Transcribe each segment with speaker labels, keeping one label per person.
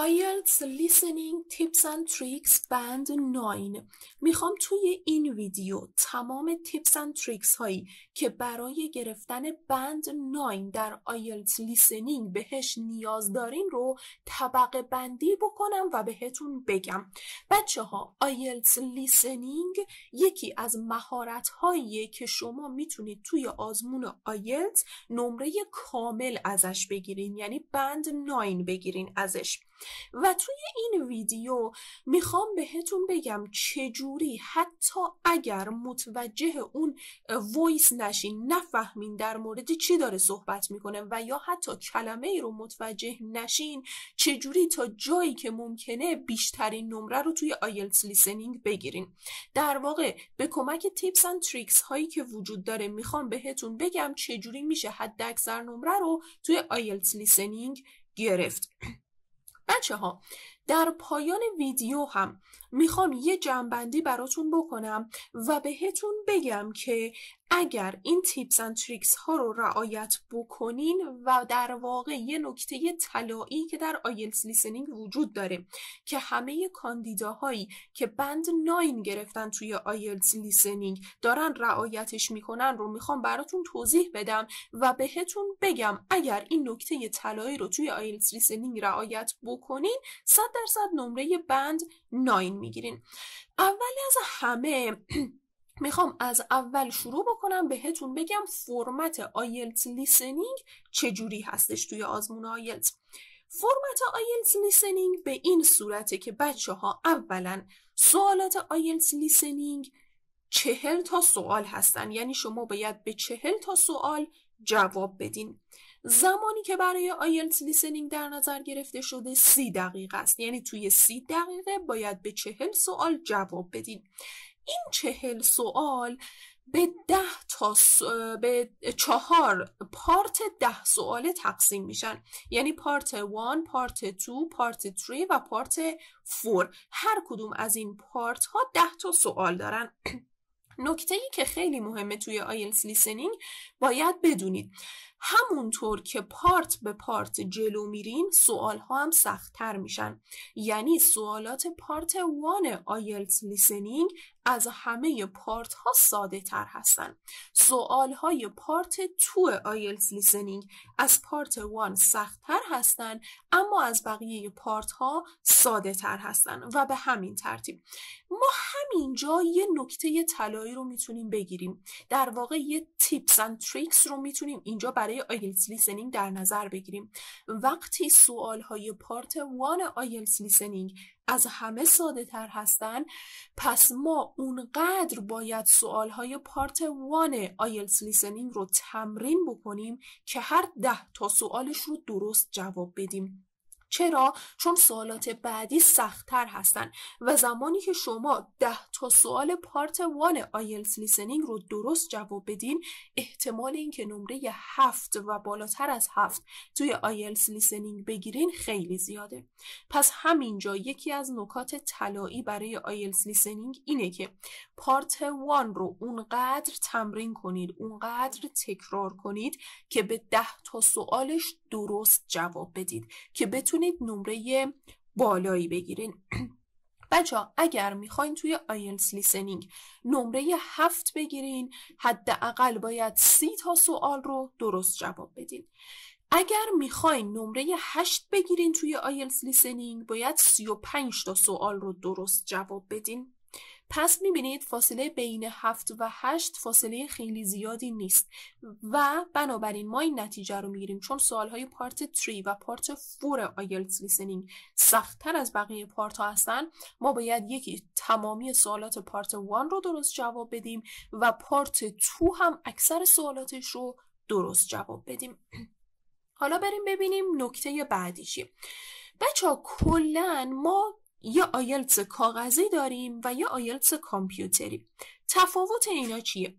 Speaker 1: IELTS Listening Tips and Tricks Band 9 میخوام توی این ویدیو تمام تیپس and تریکس هایی که برای گرفتن بند 9 در IELTS Listening بهش نیاز دارین رو طبقه بندی بکنم و بهتون بگم بچه ها IELTS Listening یکی از مهارت هایی که شما میتونید توی آزمون IELTS نمره کامل ازش بگیرین یعنی بند 9 بگیرین ازش و توی این ویدیو میخوام بهتون بگم چجوری حتی اگر متوجه اون وایس نشین نفهمین در مورد چی داره صحبت میکنه و یا حتی کلمه ای رو متوجه نشین چجوری تا جایی که ممکنه بیشترین نمره رو توی آیلتس لیسنینگ بگیرین در واقع به کمک تیپس اند تریکس هایی که وجود داره میخوام بهتون بگم چجوری میشه حد اکثر نمره رو توی آیلتس لیسنینگ گرفت 那时候 در پایان ویدیو هم میخوام یه جنبندی براتون بکنم و بهتون بگم که اگر این تیپس اند تریکس ها رو رعایت بکنین و در واقع یه نکته طلایی که در آیلتس لیسنینگ وجود داره که همه کاندیداهایی که بند ناین گرفتن توی آیلتس لیسنینگ دارن رعایتش میکنن رو میخوام براتون توضیح بدم و بهتون بگم اگر این نکته طلایی رو توی آیلتس لیسنینگ رعایت بکنین صد درصد نمره بند ناین میگیرین اول از همه میخوام از اول شروع بکنم بهتون بگم فرمت آیلت لیسنینگ چجوری هستش توی آزمون آیلت فرمت آیلت لیسنینگ به این صورته که بچه ها اولا سوالات آیلت لیسنینگ چهل تا سوال هستن یعنی شما باید به چهل تا سوال جواب بدین زمانی که برای آیلتس لیسنینگ در نظر گرفته شده سی دقیقه است یعنی توی سی دقیقه باید به چهل سوال جواب بدین این چهل سوال به ده تا به چهار پارت ده سوال تقسیم میشن یعنی پارت 1 پارت تو، پارت 3 و پارت فور هر کدوم از این پارت ها ده تا سوال دارن نکته ای که خیلی مهمه توی آیلز لیسنینگ باید بدونید همونطور که پارت به پارت جلو میرین سوال ها هم سختتر میشن یعنی سوالات پارت وان آیلتس لیسنینگ از همه پارت ها ساده تر هستن سوال های پارت تو آیلتس لیسنینگ از پارت وان سختتر هستن اما از بقیه پارت ها ساده تر هستن و به همین ترتیب ما همینجا یه نکته طلایی رو میتونیم بگیریم در واقع یه تیپس اند تریکس رو میتونیم اینجا برای لیسنینگ در نظر بگیریم وقتی سوال های پارت وان آیلس لیسنینگ از همه ساده تر هستن پس ما اونقدر باید سوال های پارت وان آیلس لیسنینگ رو تمرین بکنیم که هر ده تا سوالش رو درست جواب بدیم چرا چون سوالات بعدی سختتر هستن و زمانی که شما ده تا سوال پارت وان آیلتس لیسنینگ رو درست جواب بدین احتمال اینکه نمره هفت و بالاتر از هفت توی آیلتس لیسنینگ بگیرین خیلی زیاده پس همینجا یکی از نکات طلایی برای آیلتس لیسنینگ اینه که پارت وان رو اونقدر تمرین کنید اونقدر تکرار کنید که به ده تا سوالش درست جواب بدید که بتونید نمره بالایی بگیرین بچه ها اگر میخواین توی آیلز لیسنینگ نمره هفت بگیرین حداقل باید سی تا سوال رو درست جواب بدین اگر میخواین نمره هشت بگیرین توی آیلز لیسنینگ باید پنج تا سوال رو درست جواب بدین پس میبینید فاصله بین 7 و 8 فاصله خیلی زیادی نیست و بنابراین ما این نتیجه رو میگیریم چون سوالهای پارت 3 و پارت 4 آیلتس لیسنینگ سختتر از بقیه پارت ها هستن ما باید یکی تمامی سوالات پارت 1 رو درست جواب بدیم و پارت 2 هم اکثر سوالاتش رو درست جواب بدیم حالا بریم ببینیم نکته بعدی چیه بچه ها کلن ما یا آیلتس کاغذی داریم و یا آیلتس کامپیوتری تفاوت اینا چیه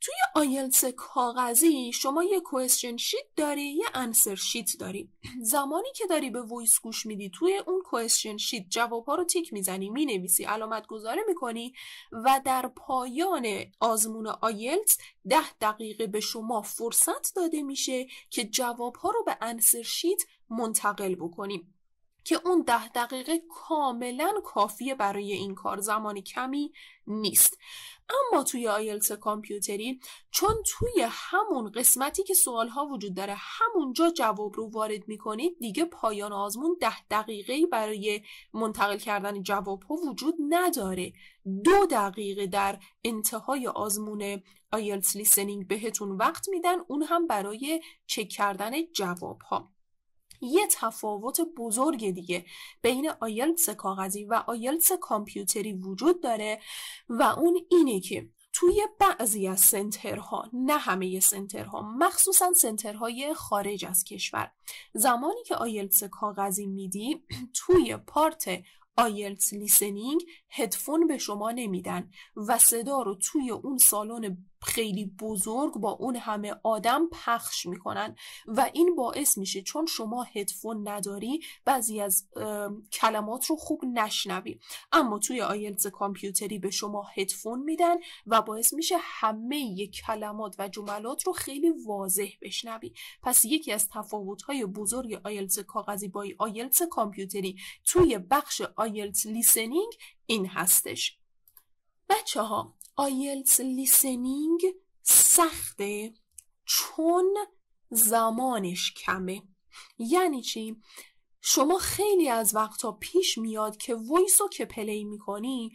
Speaker 1: توی آیلتس کاغذی شما یه کوسشن شیت داری یه انسر شیت داری زمانی که داری به وویس گوش میدی توی اون کوئسشن شیت جوابها رو تیک میزنی مینویسی علامت گذاره میکنی و در پایان آزمون آیلتس ده دقیقه به شما فرصت داده میشه که جوابها رو به انسر شیت منتقل بکنیم که اون ده دقیقه کاملا کافیه برای این کار زمانی کمی نیست اما توی آیلتس کامپیوتری چون توی همون قسمتی که سوالها وجود داره همونجا جواب رو وارد میکنید دیگه پایان آزمون ده دقیقه برای منتقل کردن جواب ها وجود نداره دو دقیقه در انتهای آزمون آیلتس لیسنینگ بهتون وقت میدن اون هم برای چک کردن جواب ها یه تفاوت بزرگ دیگه بین آیلتس کاغذی و آیلتس کامپیوتری وجود داره و اون اینه که توی بعضی از سنترها نه همه سنترها مخصوصا سنترهای خارج از کشور زمانی که آیلتس کاغذی میدی توی پارت آیلتس لیسنینگ هدفون به شما نمیدن و صدا رو توی اون سالن خیلی بزرگ با اون همه آدم پخش میکنن و این باعث میشه چون شما هدفون نداری بعضی از کلمات رو خوب نشنوی اما توی آیلتس کامپیوتری به شما هدفون میدن و باعث میشه همه کلمات و جملات رو خیلی واضح بشنوی پس یکی از های بزرگ آیلتس کاغذی با آیلتس کامپیوتری توی بخش آیلتس لیسنینگ این هستش بچه ها آیلتس لیسنینگ سخته چون زمانش کمه یعنی چی؟ شما خیلی از وقتا پیش میاد که ویس رو که پلی میکنی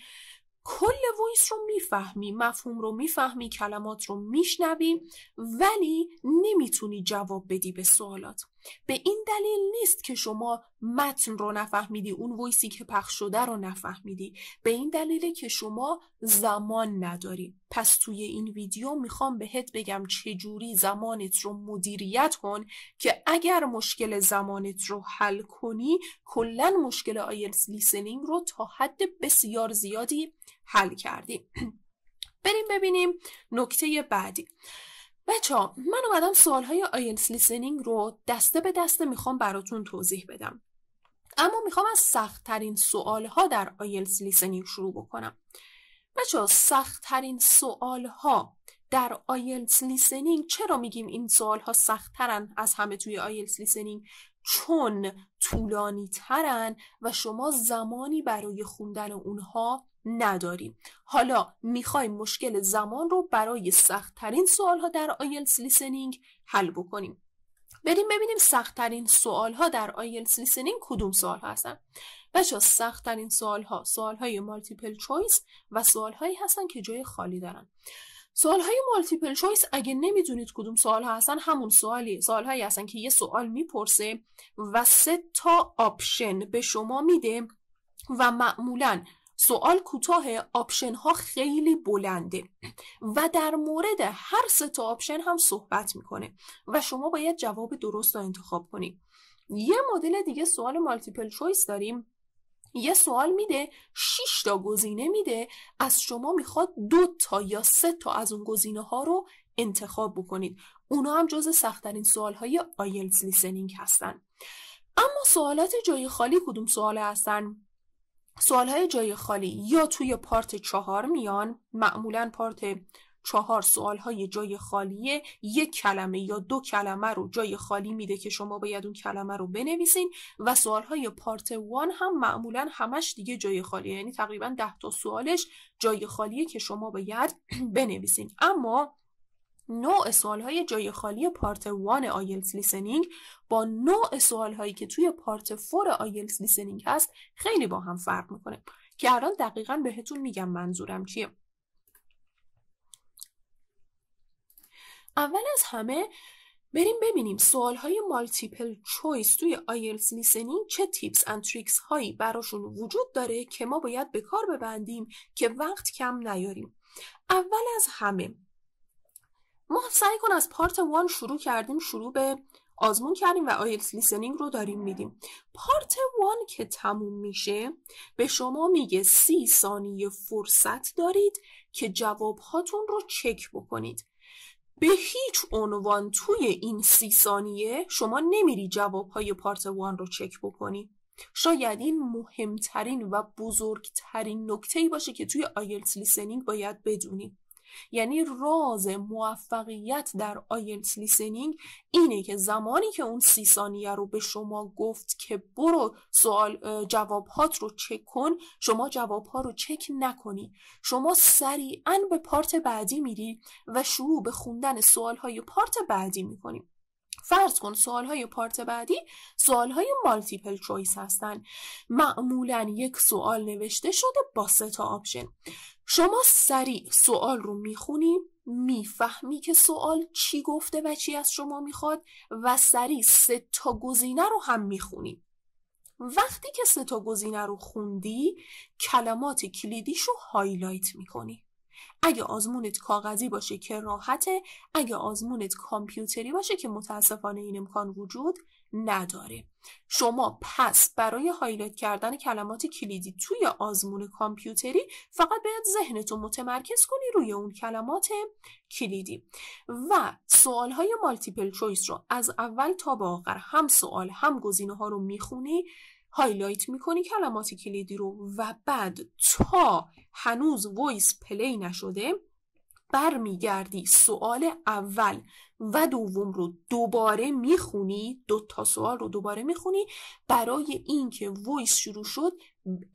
Speaker 1: کل ویس رو میفهمی مفهوم رو میفهمی کلمات رو میشنوی ولی نمیتونی جواب بدی به سوالات به این دلیل نیست که شما متن رو نفهمیدی اون ویسی که پخش شده رو نفهمیدی به این دلیل که شما زمان نداری پس توی این ویدیو میخوام بهت بگم چجوری زمانت رو مدیریت کن که اگر مشکل زمانت رو حل کنی کلا مشکل آیلتس لیسنینگ رو تا حد بسیار زیادی حل کردی بریم ببینیم نکته بعدی بچه من اومدم سوالهای آیلتس لیسنینگ رو دسته به دسته میخوام براتون توضیح بدم اما میخوام از سختترین ها در آیلتس لیسنینگ شروع بکنم بچه ها سوال ها در آیلتس لیسنینگ چرا میگیم این سوالها سختترن از همه توی آیلتس لیسنینگ چون طولانی ترن و شما زمانی برای خوندن اونها نداریم حالا میخوایم مشکل زمان رو برای سختترین سوال ها در آیلتس لیسنینگ حل بکنیم بریم ببینیم سختترین سوال ها در آیلتس لیسنینگ کدوم سوال ها هستن سخت سختترین سوال ها سوال های مالتیپل چویس و سوال هایی هستن که جای خالی دارن سوال های مالتیپل چویس اگه نمیدونید کدوم سوال ها هستن همون سوالی سوال هایی هستن که یه سوال میپرسه و سه تا آپشن به شما میده و معمولا سوال کوتاه آپشن ها خیلی بلنده و در مورد هر سه تا آپشن هم صحبت میکنه و شما باید جواب درست رو انتخاب کنید یه مدل دیگه سوال مالتیپل چویس داریم یه سوال میده 6 تا گزینه میده از شما میخواد دو تا یا سه تا از اون گزینه ها رو انتخاب بکنید اونا هم جز سختترین سوال های آیلز لیسنینگ هستن اما سوالات جای خالی کدوم سوال هستن سوال های جای خالی یا توی پارت چهار میان معمولا پارت چهار سوال های جای خالیه یک کلمه یا دو کلمه رو جای خالی میده که شما باید اون کلمه رو بنویسین و سوال های پارت وان هم معمولا همش دیگه جای خالیه یعنی تقریبا ده تا سوالش جای خالیه که شما باید بنویسین اما نوع های جای خالی پارت 1 آیلتس لیسنینگ با نوع هایی که توی پارت فور آیلتس لیسنینگ هست خیلی با هم فرق میکنه که الان دقیقا بهتون میگم منظورم چیه اول از همه بریم ببینیم سوال های مالتیپل چویس توی آیلتس لیسنینگ چه تیپس اند تریکس هایی براشون وجود داره که ما باید به کار ببندیم که وقت کم نیاریم اول از همه ما سعی کن از پارت وان شروع کردیم شروع به آزمون کردیم و آیلتس لیسنینگ رو داریم میدیم پارت وان که تموم میشه به شما میگه سی ثانیه فرصت دارید که جواب هاتون رو چک بکنید به هیچ عنوان توی این سی ثانیه شما نمیری جواب های پارت وان رو چک بکنی شاید این مهمترین و بزرگترین نکته باشه که توی آیلتس لیسنینگ باید بدونید یعنی راز موفقیت در آیلتس لیسنینگ اینه که زمانی که اون سی ثانیه رو به شما گفت که برو سوال جوابهات رو چک کن شما جوابها رو چک نکنی شما سریعا به پارت بعدی میری و شروع به خوندن سوالهای پارت بعدی میکنیم فرض کن سوال های پارت بعدی سوال های مالتیپل چویس هستن معمولا یک سوال نوشته شده با سه تا آپشن شما سریع سوال رو میخونی میفهمی که سوال چی گفته و چی از شما میخواد و سریع سه تا گزینه رو هم میخونی وقتی که سه تا گزینه رو خوندی کلمات کلیدیش رو هایلایت میکنی اگه آزمونت کاغذی باشه که راحته اگه آزمونت کامپیوتری باشه که متاسفانه این امکان وجود نداره شما پس برای هایلایت کردن کلمات کلیدی توی آزمون کامپیوتری فقط باید ذهنتو متمرکز کنی روی اون کلمات کلیدی و سوال های مالتیپل چویس رو از اول تا به آخر هم سوال هم گزینه ها رو میخونی هایلایت میکنی کلمات کلیدی رو و بعد تا هنوز وایس پلی نشده برمیگردی سوال اول و دوم رو دوباره میخونی دو تا سوال رو دوباره میخونی برای اینکه وایس شروع شد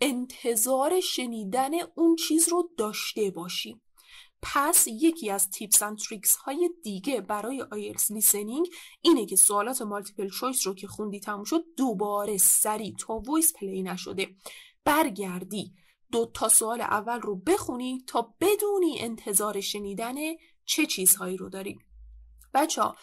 Speaker 1: انتظار شنیدن اون چیز رو داشته باشی پس یکی از تیپس اند تریکس های دیگه برای آیلز لیسنینگ اینه که سوالات مالتیپل چویس رو که خوندی تموم شد دوباره سری تا وایس پلی نشده برگردی دو تا سوال اول رو بخونی تا بدونی انتظار شنیدن چه چیزهایی رو داری بچه ها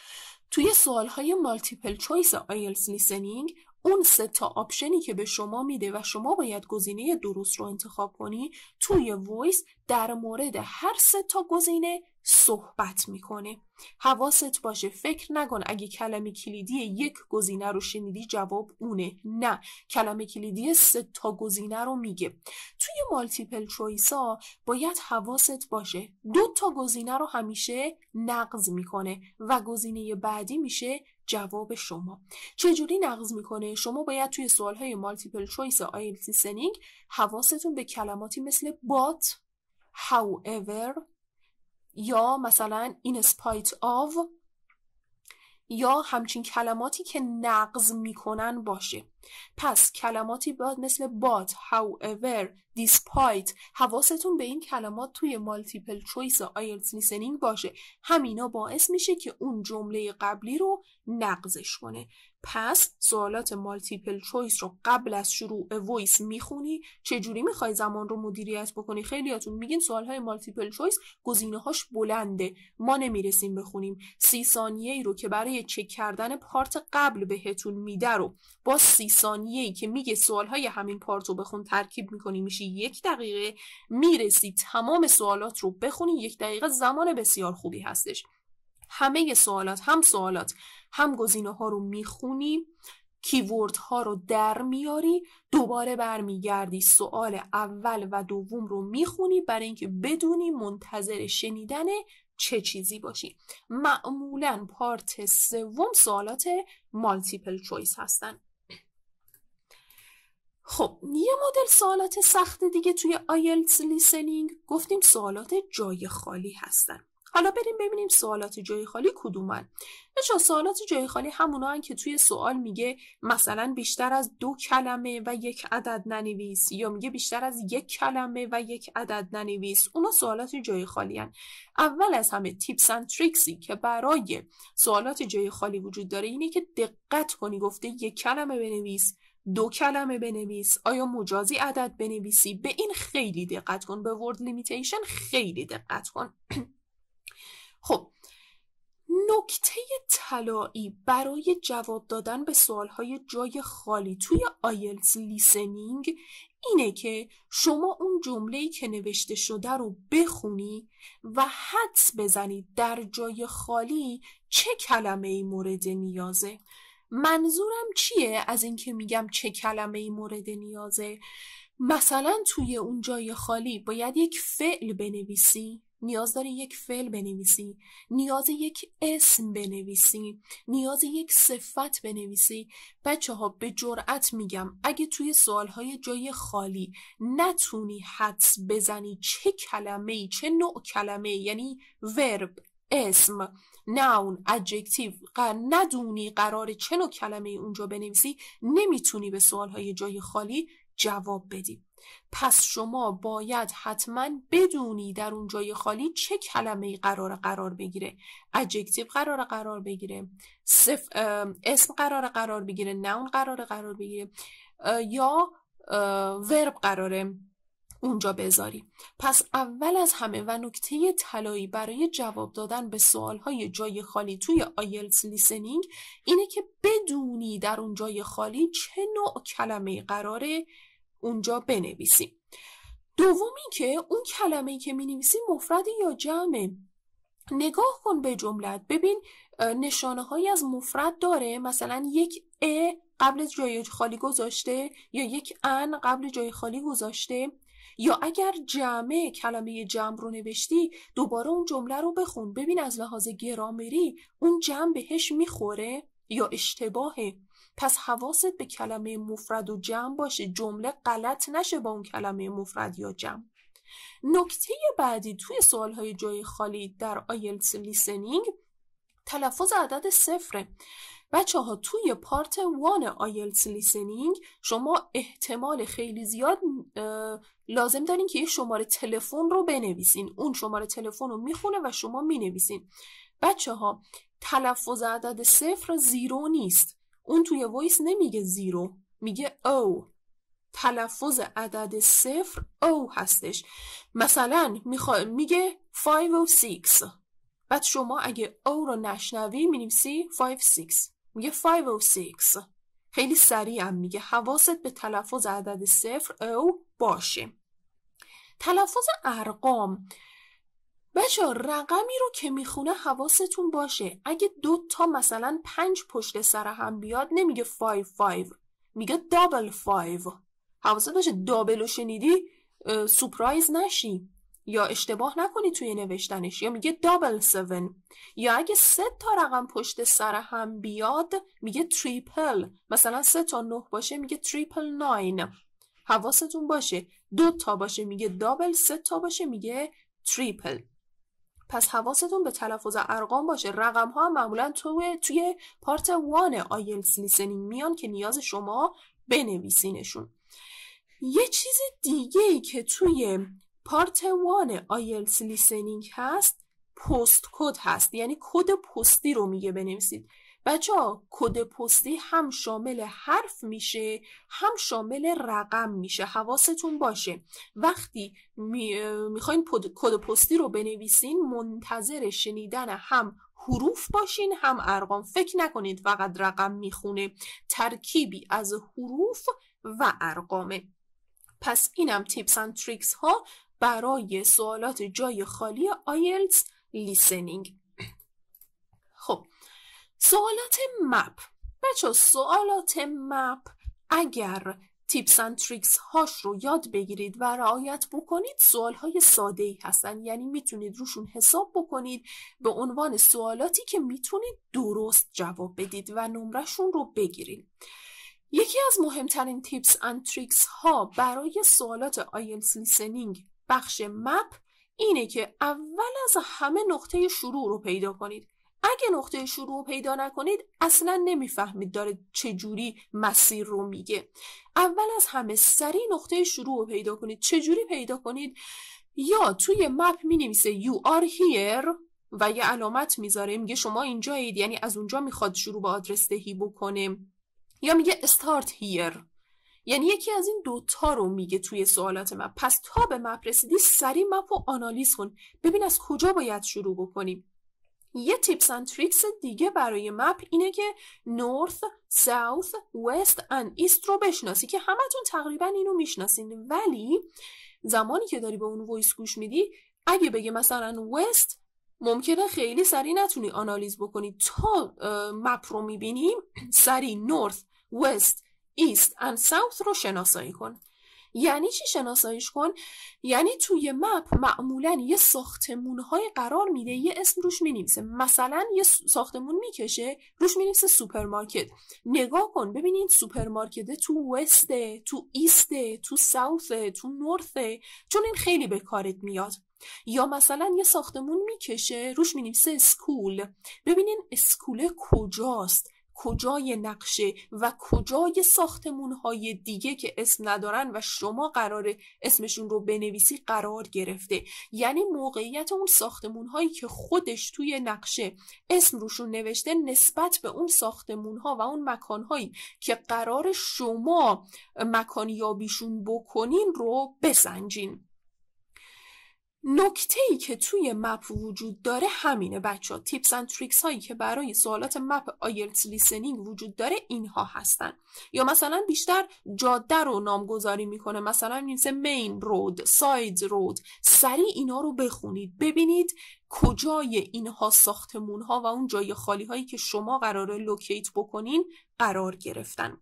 Speaker 1: توی سوال های مالتیپل چویس آیلز لیسنینگ اون سه تا آپشنی که به شما میده و شما باید گزینه درست رو انتخاب کنی توی وایس در مورد هر سه تا گزینه صحبت میکنه حواست باشه فکر نکن اگه کلمه کلیدی یک گزینه رو شنیدی جواب اونه نه کلمه کلیدی سه تا گزینه رو میگه توی مالتیپل چویسا باید حواست باشه دو تا گزینه رو همیشه نقض میکنه و گزینه بعدی میشه جواب شما چجوری نقض میکنه شما باید توی سوالهای مالتیپل چویس آیلتی سنینگ حواستون به کلماتی مثل بات however یا مثلا in spite of یا همچین کلماتی که نقض میکنن باشه پس کلماتی باید مثل but, however, despite حواستون به این کلمات توی مالتیپل چویس آیلتس لیسنینگ باشه همینا باعث میشه که اون جمله قبلی رو نقضش کنه پس سوالات مالتیپل چویس رو قبل از شروع وایس میخونی چجوری میخوای زمان رو مدیریت بکنی خیلیاتون میگین سوالهای مالتیپل چویس گزینه هاش بلنده ما نمیرسیم بخونیم سی ثانیه ای رو که برای چک کردن پارت قبل بهتون میده رو با سی ثانیه ای که میگه سوالهای همین پارت رو بخون ترکیب میکنی میشه یک دقیقه میرسی تمام سوالات رو بخونی یک دقیقه زمان بسیار خوبی هستش همه سوالات هم سوالات هم گزینه ها رو میخونی کیورد ها رو در میاری دوباره برمیگردی سوال اول و دوم رو میخونی برای اینکه بدونی منتظر شنیدن چه چیزی باشی معمولا پارت سوم سوالات مالتیپل چویس هستن خب یه مدل سوالات سخت دیگه توی آیلتس لیسنینگ گفتیم سوالات جای خالی هستن حالا بریم ببینیم سوالات جای خالی کدومن بچا سوالات جای خالی همونا که توی سوال میگه مثلا بیشتر از دو کلمه و یک عدد ننویس یا میگه بیشتر از یک کلمه و یک عدد ننویس اونا سوالات جای خالی هن. اول از همه تیپس اند تریکسی که برای سوالات جای خالی وجود داره اینه که دقت کنی گفته یک کلمه بنویس دو کلمه بنویس آیا مجازی عدد بنویسی به این خیلی دقت کن به ورد لیمیتیشن خیلی دقت کن خب نکته طلایی برای جواب دادن به سوالهای جای خالی توی آیلتس لیسنینگ اینه که شما اون جمله‌ای که نوشته شده رو بخونی و حدس بزنید در جای خالی چه کلمه مورد نیازه منظورم چیه از اینکه میگم چه کلمه ای مورد نیازه مثلا توی اون جای خالی باید یک فعل بنویسی نیاز داری یک فعل بنویسی نیاز یک اسم بنویسی نیاز یک صفت بنویسی بچه ها به جرأت میگم اگه توی سوالهای جای خالی نتونی حدس بزنی چه کلمه ای چه نوع کلمه یعنی ورب اسم نون ادجکتیو ندونی قرار چه نوع کلمه اونجا بنویسی نمیتونی به سوالهای جای خالی جواب بدی پس شما باید حتما بدونی در اون جای خالی چه کلمه ای قرار قرار بگیره اجکتیو قرار قرار بگیره اسم قرار قرار بگیره نون قرار قرار بگیره یا ورب قراره اونجا بذاری پس اول از همه و نکته طلایی برای جواب دادن به سوال های جای خالی توی آیلتس لیسنینگ اینه که بدونی در اون جای خالی چه نوع کلمه قراره اونجا بنویسیم دومی که اون کلمه که می نویسیم مفرد یا جمعه نگاه کن به جملت ببین نشانه هایی از مفرد داره مثلا یک ا قبل جای خالی گذاشته یا یک ان قبل جای خالی گذاشته یا اگر جمعه کلمه جمع رو نوشتی دوباره اون جمله رو بخون ببین از لحاظ گرامری اون جمع بهش میخوره یا اشتباهه پس حواست به کلمه مفرد و جمع باشه جمله غلط نشه با اون کلمه مفرد یا جمع نکته بعدی توی سوالهای جای خالی در آیلتس لیسنینگ تلفظ عدد صفره بچه ها توی پارت وان آیلتس لیسنینگ شما احتمال خیلی زیاد لازم دارین که یه شماره تلفن رو بنویسین اون شماره تلفن رو میخونه و شما مینویسین بچه ها تلفظ عدد صفر زیرو نیست اون توی وایس نمیگه زیرو میگه او تلفظ عدد صفر او هستش مثلا میخوا... میگه 506 بعد شما اگه او رو نشنوی مینویسی 56 میگه 506 خیلی سریع هم میگه حواست به تلفظ عدد صفر او باشه تلفظ ارقام بچه رقمی رو که میخونه حواستون باشه اگه دو تا مثلا پنج پشت سر هم بیاد نمیگه فایو فایو میگه دابل فایو حواست باشه دابل و شنیدی سپرایز نشی یا اشتباه نکنی توی نوشتنش یا میگه دابل سون یا اگه سه تا رقم پشت سر هم بیاد میگه تریپل مثلا سه تا نه باشه میگه تریپل ناین حواستون باشه دو تا باشه میگه دابل سه تا باشه میگه تریپل پس حواستون به تلفظ ارقام باشه رقم ها معمولا توی توی پارت وان آیلتس لیسنینگ میان که نیاز شما بنویسینشون یه چیز دیگه ای که توی پارت وان آیلتس لیسنینگ هست پست کد هست یعنی کد پستی رو میگه بنویسید بچه ها کد پستی هم شامل حرف میشه هم شامل رقم میشه حواستون باشه وقتی میخواین کد پستی رو بنویسین منتظر شنیدن هم حروف باشین هم ارقام فکر نکنید فقط رقم میخونه ترکیبی از حروف و ارقامه پس اینم تیپس اند تریکس ها برای سوالات جای خالی آیلتس لیسنینگ خب سوالات مپ بچه سوالات مپ اگر تیپس اند تریکس هاش رو یاد بگیرید و رعایت بکنید سوال های ساده ای هستن یعنی میتونید روشون حساب بکنید به عنوان سوالاتی که میتونید درست جواب بدید و نمرشون رو بگیرید یکی از مهمترین تیپس اند تریکس ها برای سوالات آیلتس لیسنینگ بخش مپ اینه که اول از همه نقطه شروع رو پیدا کنید اگه نقطه شروع پیدا نکنید اصلا نمیفهمید داره چجوری مسیر رو میگه اول از همه سری نقطه شروع رو پیدا کنید چجوری پیدا کنید یا توی مپ می نویسه you are here و یه علامت میذاره میگه شما اینجایید یعنی از اونجا میخواد شروع به آدرس دهی بکنه یا میگه start here یعنی یکی از این دوتا رو میگه توی سوالات مپ پس تا به مپ رسیدی سری مپ رو آنالیز کن ببین از کجا باید شروع بکنیم یه تیپس اند تریکس دیگه برای مپ اینه که نورث، ساوث، وست اند ایست رو بشناسی که همتون تقریبا اینو میشناسین ولی زمانی که داری به اون ویس گوش میدی اگه بگه مثلا وست ممکنه خیلی سریع نتونی آنالیز بکنی تا مپ رو میبینیم سریع نورث، وست، ایست اند ساوث رو شناسایی کن یعنی چی شناساییش کن یعنی توی مپ معمولا یه های قرار میده یه اسم روش مینویسه مثلا یه ساختمون میکشه روش مینویسه سوپرمارکت نگاه کن ببینید سوپرمارکته تو وست، تو ایست، تو ساوت تو نورث. چون این خیلی به کارت میاد یا مثلا یه ساختمون میکشه روش مینویسه اسکول ببینین سکوله کجاست کجای نقشه و کجای ساختمون های دیگه که اسم ندارن و شما قرار اسمشون رو بنویسی قرار گرفته یعنی موقعیت اون ساختمون هایی که خودش توی نقشه اسم روشون نوشته نسبت به اون ساختمون ها و اون مکان هایی که قرار شما مکانیابیشون بکنین رو بسنجین نکته ای که توی مپ وجود داره همینه بچه ها تیپس اند تریکس هایی که برای سوالات مپ آیلتس لیسنینگ وجود داره اینها هستن یا مثلا بیشتر جاده رو نامگذاری میکنه مثلا میگه مین رود ساید رود سریع اینا رو بخونید ببینید کجای اینها ساختمون ها و اون جای خالی هایی که شما قراره لوکیت بکنین قرار گرفتن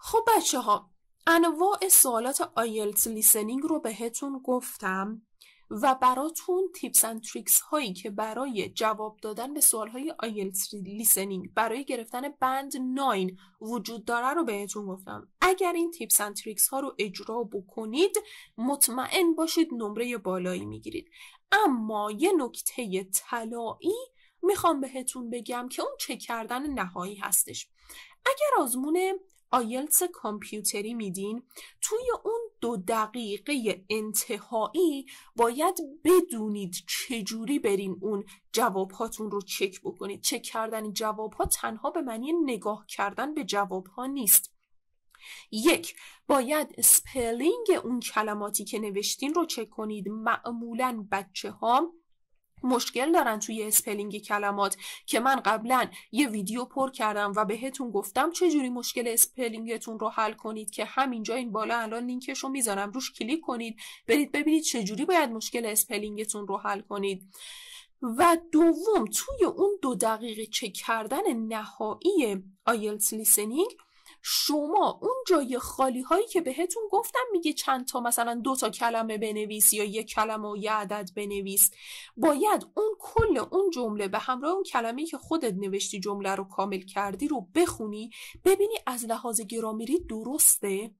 Speaker 1: خب بچه ها انواع سوالات آیلت لیسنینگ رو بهتون گفتم و براتون تیپس اند تریکس هایی که برای جواب دادن به سوال های آیلت لیسنینگ برای گرفتن بند 9 وجود داره رو بهتون گفتم اگر این تیپس اند تریکس ها رو اجرا بکنید مطمئن باشید نمره بالایی میگیرید اما یه نکته طلایی میخوام بهتون بگم که اون چه کردن نهایی هستش اگر آزمون آیلتس کامپیوتری میدین توی اون دو دقیقه انتهایی باید بدونید چجوری برین اون جوابهاتون رو چک بکنید چک کردن جوابها تنها به معنی نگاه کردن به جوابها نیست یک باید سپلینگ اون کلماتی که نوشتین رو چک کنید معمولا بچه ها مشکل دارن توی اسپلینگ کلمات که من قبلا یه ویدیو پر کردم و بهتون گفتم چجوری مشکل اسپلینگتون رو حل کنید که همینجا این بالا الان لینکش رو میذارم روش کلیک کنید برید ببینید چجوری باید مشکل اسپلینگتون رو حل کنید و دوم توی اون دو دقیقه چک کردن نهایی آیلتس لیسنینگ شما اون جای خالی هایی که بهتون گفتم میگه چند تا مثلا دو تا کلمه بنویس یا یک کلمه و یه عدد بنویس باید اون کل اون جمله به همراه اون کلمه که خودت نوشتی جمله رو کامل کردی رو بخونی ببینی از لحاظ گرامری درسته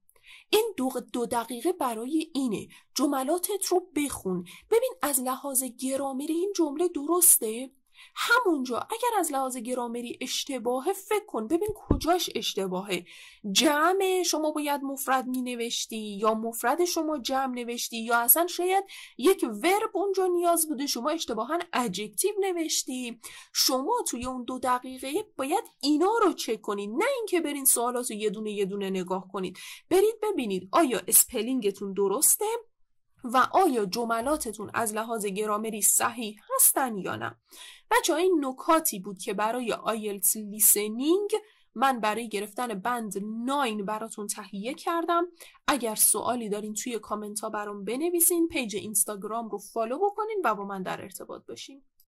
Speaker 1: این دو, دو دقیقه برای اینه جملاتت رو بخون ببین از لحاظ گرامری این جمله درسته همونجا اگر از لحاظ گرامری اشتباهه فکر کن ببین کجاش اشتباهه جمع شما باید مفرد می نوشتی یا مفرد شما جمع نوشتی یا اصلا شاید یک ورب اونجا نیاز بوده شما اشتباها ادجکتیو نوشتی شما توی اون دو دقیقه باید اینا رو چک کنید نه اینکه برین سوالات رو یه دونه یه دونه نگاه کنید برید ببینید آیا اسپلینگتون درسته و آیا جملاتتون از لحاظ گرامری صحیح هستن یا نه بچه این نکاتی بود که برای آیلتس لیسنینگ من برای گرفتن بند 9 براتون تهیه کردم اگر سوالی دارین توی کامنت ها برام بنویسین پیج اینستاگرام رو فالو بکنین و با من در ارتباط باشین